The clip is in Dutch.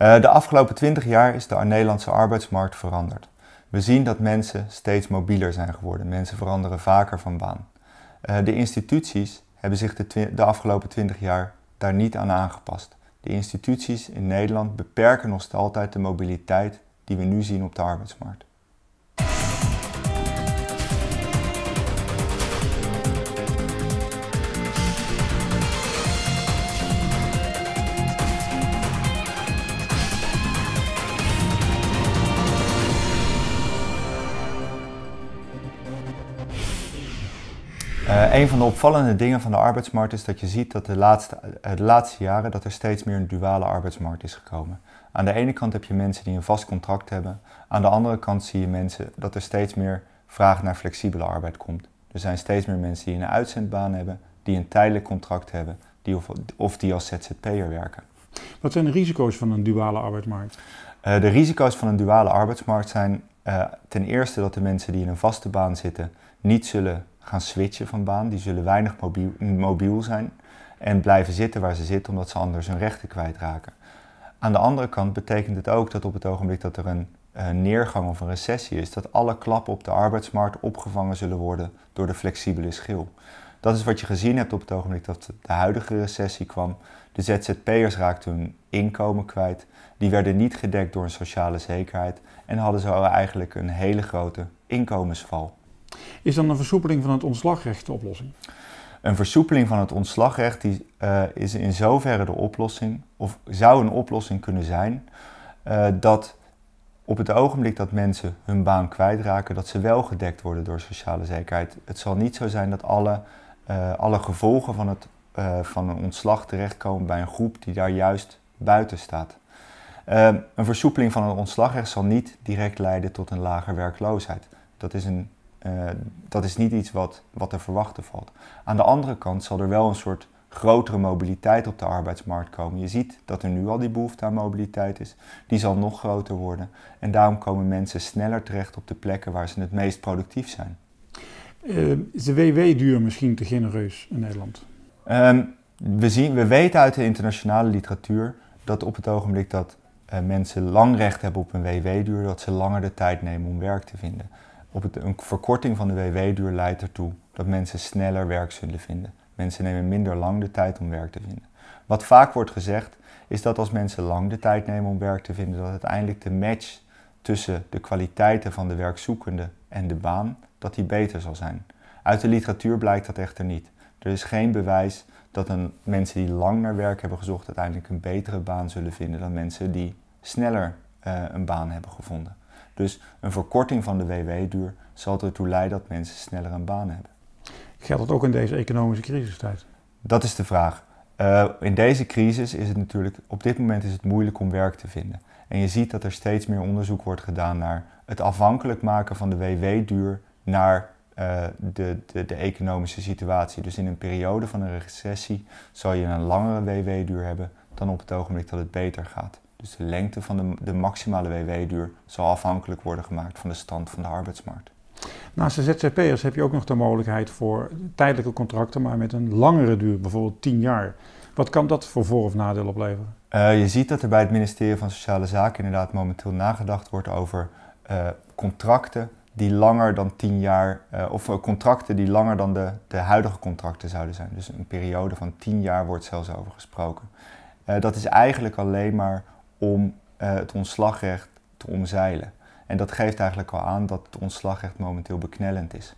Eh, de afgelopen 20 jaar is de Nederlandse arbeidsmarkt veranderd. We zien dat mensen steeds mobieler zijn geworden. Mensen veranderen vaker van baan. Eh, de instituties hebben zich de, afgelopen 20 jaar daar niet aan aangepast. De instituties in Nederland beperken nog altijd de mobiliteit die we nu zien op de arbeidsmarkt. Eh, een van de opvallende dingen van de arbeidsmarkt is dat je ziet dat de laatste, eh, de laatste jaren dat er steeds meer een duale arbeidsmarkt is gekomen. Aan de ene kant heb je mensen die een vast contract hebben. Aan de andere kant zie je mensen dat er steeds meer vraag naar flexibele arbeid komt. Er zijn steeds meer mensen die een uitzendbaan hebben, die een tijdelijk contract hebben die of, die als ZZP'er werken. Wat zijn de risico's van een duale arbeidsmarkt? Eh, de risico's van een duale arbeidsmarkt zijn ten eerste dat de mensen die in een vaste baan zitten niet zullen gaan switchen van baan. Die zullen weinig mobiel, zijn en blijven zitten waar ze zitten, omdat ze anders hun rechten kwijtraken. Aan de andere kant betekent het ook dat op het ogenblik dat er een neergang of een recessie is, dat alle klappen op de arbeidsmarkt opgevangen zullen worden door de flexibele schil. Dat is wat je gezien hebt op het ogenblik dat de huidige recessie kwam. De ZZP'ers raakten hun inkomen kwijt, die werden niet gedekt door een sociale zekerheid en hadden zo eigenlijk een hele grote inkomensval. Is dan een versoepeling van het ontslagrecht de oplossing? Een versoepeling van het ontslagrecht die, eh, is in zoverre de oplossing, of zou een oplossing kunnen zijn, eh, dat op het ogenblik dat mensen hun baan kwijtraken, dat ze wel gedekt worden door sociale zekerheid. Het zal niet zo zijn dat alle, eh, alle gevolgen van, het, van een ontslag terechtkomen bij een groep die daar juist buiten staat. een versoepeling van het ontslagrecht zal niet direct leiden tot een lager werkloosheid. Dat is een eh, dat is niet iets wat, wat te verwachten valt. Aan de andere kant zal er wel een soort grotere mobiliteit op de arbeidsmarkt komen. Je ziet dat er nu al die behoefte aan mobiliteit is. Die zal nog groter worden. En daarom komen mensen sneller terecht op de plekken waar ze het meest productief zijn. Eh, is de WW-duur misschien te genereus in Nederland? Ehm, we, zien, we weten uit de internationale literatuur dat op het ogenblik dat eh, mensen lang recht hebben op een WW-duur, dat ze langer de tijd nemen om werk te vinden op het, een verkorting van de WW-duur leidt ertoe dat mensen sneller werk zullen vinden. Mensen nemen minder lang de tijd om werk te vinden. Wat vaak wordt gezegd is dat als mensen lang de tijd nemen om werk te vinden, dat uiteindelijk de match tussen de kwaliteiten van de werkzoekende en de baan, dat die beter zal zijn. Uit de literatuur blijkt dat echter niet. Er is geen bewijs dat een, mensen die lang naar werk hebben gezocht uiteindelijk een betere baan zullen vinden dan mensen die sneller eh, een baan hebben gevonden. Dus een verkorting van de WW-duur zal ertoe leiden dat mensen sneller een baan hebben. Geldt dat ook in deze economische crisistijd? Dat is de vraag. Eh, in deze crisis is het natuurlijk, op dit moment is het moeilijk om werk te vinden. En je ziet dat er steeds meer onderzoek wordt gedaan naar het afhankelijk maken van de WW-duur naar eh, de, de, de, economische situatie. Dus in een periode van een recessie zal je een langere WW-duur hebben dan op het ogenblik dat het beter gaat. Dus de lengte van de, de maximale WW-duur zal afhankelijk worden gemaakt van de stand van de arbeidsmarkt. Naast de ZZP'ers heb je ook nog de mogelijkheid voor tijdelijke contracten, maar met een langere duur, bijvoorbeeld 10 jaar. Wat kan dat voor voor- of nadeel opleveren? Eh, je ziet dat er bij het ministerie van Sociale Zaken inderdaad momenteel nagedacht wordt over eh, contracten die langer dan 10 jaar, eh, of contracten die langer dan de, de huidige contracten zouden zijn. Dus een periode van 10 jaar wordt zelfs over gesproken. dat is eigenlijk alleen maar om eh, het ontslagrecht te omzeilen. En dat geeft eigenlijk al aan dat het ontslagrecht momenteel beknellend is.